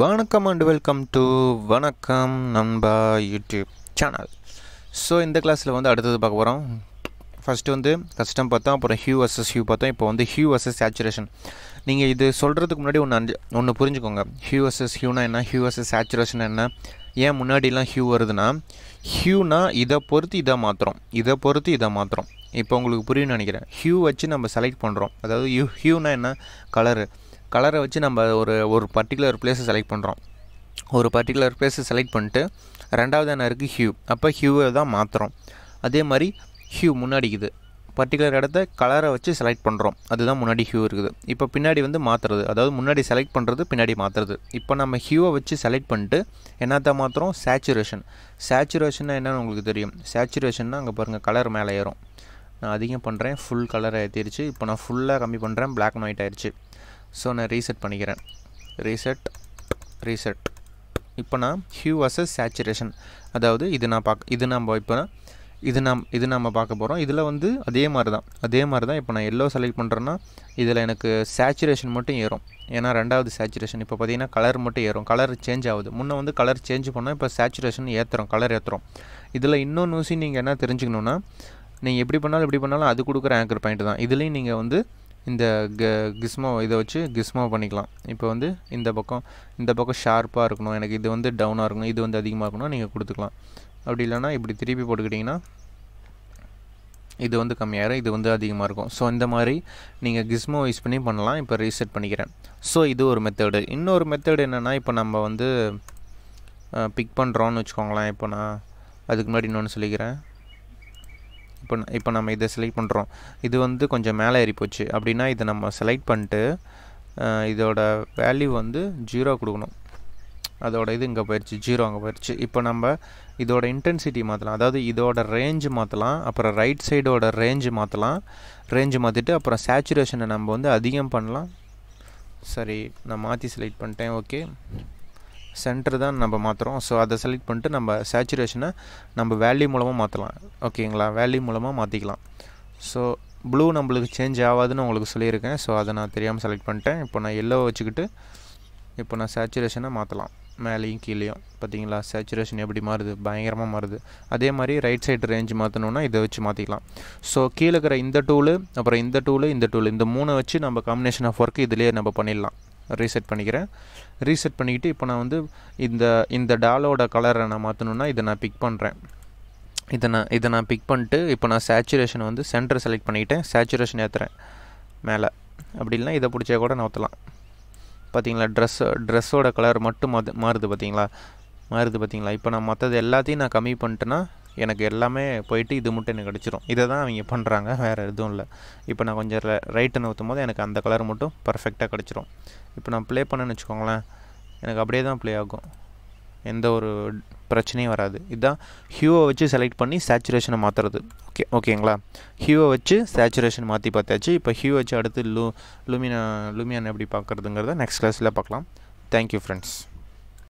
வணக்கம் and welcome to வணக்கம் நண்பா யூடியூப் சேனல் ஸோ இந்த கிளாஸில் வந்து அடுத்தது பார்க்க போகிறோம் ஃபஸ்ட்டு வந்து கஸ்டம் பார்த்தோம் அப்புறம் ஹியூ வர்சஸ் ஹியூ பார்த்தோம் இப்போ வந்து ஹியூ வர்சஸ் சேச்சுரேஷன் நீங்கள் இது சொல்கிறதுக்கு முன்னாடி ஒன்று அஞ்சு ஒன்று புரிஞ்சுக்கோங்க ஹியூ வர்சஸ் ஹியூனா என்ன ஹியூ வர்சஸ் சேச்சுரேஷன் என்ன ஏன் முன்னாடிலாம் ஹியூ வருதுன்னா ஹியூனா இதை பொறுத்து இதை மாத்திரம் இதை பொறுத்து இதை மாத்திரம் இப்போ உங்களுக்கு புரியும்னு நினைக்கிறேன் ஹியூ வச்சு நம்ம செலக்ட் பண்ணுறோம் அதாவது ஹியூனா என்ன கலரு கலரை வச்சு நம்ம ஒரு ஒரு பர்டிகுலர் பிளேஸை செலக்ட் பண்ணுறோம் ஒரு பர்டிகுலர் பிளேஸை செலக்ட் பண்ணிட்டு ரெண்டாவது என்ன இருக்குது ஹியூ அப்போ ஹியூவை தான் மாற்றுறோம் அதே மாதிரி ஹியூ முன்னாடிக்குது பர்டிகுலர் இடத்த கலரை வச்சு செலக்ட் பண்ணுறோம் அதுதான் முன்னாடி ஹியூ இருக்குது இப்போ பின்னாடி வந்து மாற்றுறது அதாவது முன்னாடி செலக்ட் பண்ணுறது பின்னாடி மாற்றுறது இப்போ நம்ம ஹியூவை வச்சு செலக்ட் பண்ணிட்டு என்னத்த மாற்றுறோம் சேச்சுரேஷன் சேச்சுரேஷன்னா என்னென்னு உங்களுக்கு தெரியும் சேச்சுரேஷன்னா அங்கே பாருங்கள் கலர் மேலே ஏறும் நான் அதிகம் பண்ணுறேன் ஃபுல் கலர் ஏற்றிடுச்சு இப்போ நான் ஃபுல்லாக கம்மி பண்ணுறேன் பிளாக் அண்ட் ஒயிட் ஆயிடுச்சு ஸோ நான் ரீசெட் பண்ணிக்கிறேன் ரீசெட் ரீசெட் இப்போ நான் ஹியூ வர்சஸ் சேச்சுரேஷன் அதாவது இது நான் பார்க்க இது நம்ம இப்போ இது நாம் இது நாம் பார்க்க போகிறோம் இதில் வந்து அதே மாதிரி தான் அதே மாதிரி தான் இப்போ நான் எல்லோ செலக்ட் பண்ணுறேன்னா இதில் எனக்கு சேச்சுரேஷன் மட்டும் ஏறும் ஏன்னா ரெண்டாவது சேச்சுரேஷன் இப்போ பார்த்தீங்கன்னா கலர் மட்டும் ஏறும் கலர் சேஞ்ச் ஆகுது முன்னே வந்து கலர் சேஞ்ச் பண்ணால் இப்போ சேச்சுரேஷன் ஏற்றுறோம் கலர் ஏற்றுறோம் இதில் இன்னொன்று நியூஸி நீங்கள் என்ன தெரிஞ்சுக்கணுன்னா நீங்கள் எப்படி பண்ணாலும் எப்படி பண்ணாலும் அது கொடுக்குற ஆங்கர் பாயிண்ட் தான் இதுலேயும் நீங்கள் வந்து இந்த க கிஸ்மோ இதை வச்சு கிஸ்மோ பண்ணிக்கலாம் இப்போ வந்து இந்த பக்கம் இந்த பக்கம் ஷார்ப்பாக இருக்கணும் எனக்கு இது வந்து டவுனாக இருக்கணும் இது வந்து அதிகமாக இருக்கணும் நீங்கள் கொடுத்துக்கலாம் அப்படி இல்லைனா இப்படி திருப்பி போட்டுக்கிட்டிங்கன்னா இது வந்து கம்மியாகிடும் இது வந்து அதிகமாக இருக்கும் ஸோ இந்த மாதிரி நீங்கள் கிஸ்மோ யூஸ் பண்ணி பண்ணலாம் இப்போ ரீசெட் பண்ணிக்கிறேன் ஸோ இது ஒரு மெத்தடு இன்னொரு மெத்தடு என்னென்னா இப்போ நம்ம வந்து பிக் பண்ணுறோன்னு வச்சுக்கோங்களேன் இப்போ நான் அதுக்கு முன்னாடி இன்னொன்று சொல்லிக்கிறேன் இப்போ இப்போ நம்ம இதை செலக்ட் பண்ணுறோம் இது வந்து கொஞ்சம் மேலே ஏறி போச்சு அப்படின்னா இதை நம்ம செலக்ட் பண்ணிட்டு இதோட வேல்யூ வந்து ஜீரோ கொடுக்கணும் அதோட இது இங்கே போயிடுச்சு ஜீரோ அங்கே போயிடுச்சு இப்போ நம்ம இதோட இன்டென்சிட்டி மாற்றலாம் அதாவது இதோட ரேஞ்சு மாற்றலாம் அப்புறம் ரைட் சைடோட ரேஞ்சு மாற்றலாம் ரேஞ்சு மாற்றிட்டு அப்புறம் சேச்சுரேஷனை நம்ம வந்து அதிகம் பண்ணலாம் சரி நான் மாற்றி செலக்ட் பண்ணிட்டேன் ஓகே சென்டர் தான் நம்ம மாற்றுறோம் ஸோ அதை செலக்ட் பண்ணிட்டு நம்ம சேச்சுரேஷனை நம்ம வேல்யூ மூலமாக மாற்றலாம் ஓகேங்களா வேல்யூ மூலமாக மாற்றிக்கலாம் ஸோ ப்ளூ நம்மளுக்கு சேஞ்ச் ஆகாதுன்னு உங்களுக்கு சொல்லியிருக்கேன் ஸோ அதை நான் தெரியாமல் செலக்ட் பண்ணிட்டேன் இப்போ நான் எல்லோ வச்சுக்கிட்டு இப்போ நான் சேச்சுரேஷனை மாற்றலாம் மேலேயும் கீழேயும் பார்த்தீங்களா சேச்சுரேஷன் எப்படி மாறுது பயங்கரமாக மாறுது அதே மாதிரி ரைட் சைடு ரேஞ்ச் மாற்றணுன்னா இதை வச்சு மாற்றிக்கலாம் ஸோ கீழே இருக்கிற இந்த டூலு அப்புறம் இந்த டூலு இந்த டூல் இந்த மூணை வச்சு நம்ம காம்பினேஷன் ஆஃப் ஒர்க்கு இதிலேயே நம்ம பண்ணிடலாம் ரீசெட் பண்ணிக்கிறேன் ரீசெட் பண்ணிக்கிட்டு இப்போ நான் வந்து இந்த இந்த டாலோட கலரை நான் மாற்றணுன்னா இதை நான் பிக் பண்ணுறேன் இதை நான் இதை நான் பிக் பண்ணிட்டு இப்போ நான் சேச்சுரேஷன் வந்து சென்டர் செலக்ட் பண்ணிக்கிட்டேன் சேச்சுரேஷன் ஏற்றுறேன் மேலே அப்படி இல்லைனா இதை பிடிச்சா கூட நான் ஊற்றலாம் பார்த்தீங்களா ட்ரெஸ் ட்ரெஸ்ஸோட கலர் மட்டும் மாறுது பார்த்தீங்களா மாறுது பார்த்தீங்களா இப்போ நான் மற்றது எல்லாத்தையும் நான் கம்மி பண்ணிட்டேன்னா எனக்கு எல்லாமே போயிட்டு இது மட்டும் எனக்கு கிடச்சிரும் இதை தான் அவங்க பண்ணுறாங்க வேறு எதுவும் இல்லை இப்போ நான் கொஞ்சம் ரைட்டு நவுத்தும் போது எனக்கு அந்த கலர் மட்டும் பர்ஃபெக்டாக கிடச்சிரும் இப்போ நான் ப்ளே பண்ணேன்னு வச்சுக்கோங்களேன் எனக்கு அப்படியே தான் ப்ளே ஆகும் எந்த ஒரு பிரச்சனையும் வராது இதுதான் ஹியூவை வச்சு செலக்ட் பண்ணி சேச்சுரேஷனை மாற்றுறது ஓகே ஓகேங்களா ஹியூவை வச்சு சேச்சுரேஷன் மாற்றி பார்த்தாச்சு இப்போ ஹியூ வச்சு அடுத்து லூ லூமினா லூமியான் எப்படி பார்க்குறதுங்கிறத நெக்ஸ்ட் கிளாஸில் பார்க்கலாம் தேங்க்யூ ஃப்ரெண்ட்ஸ்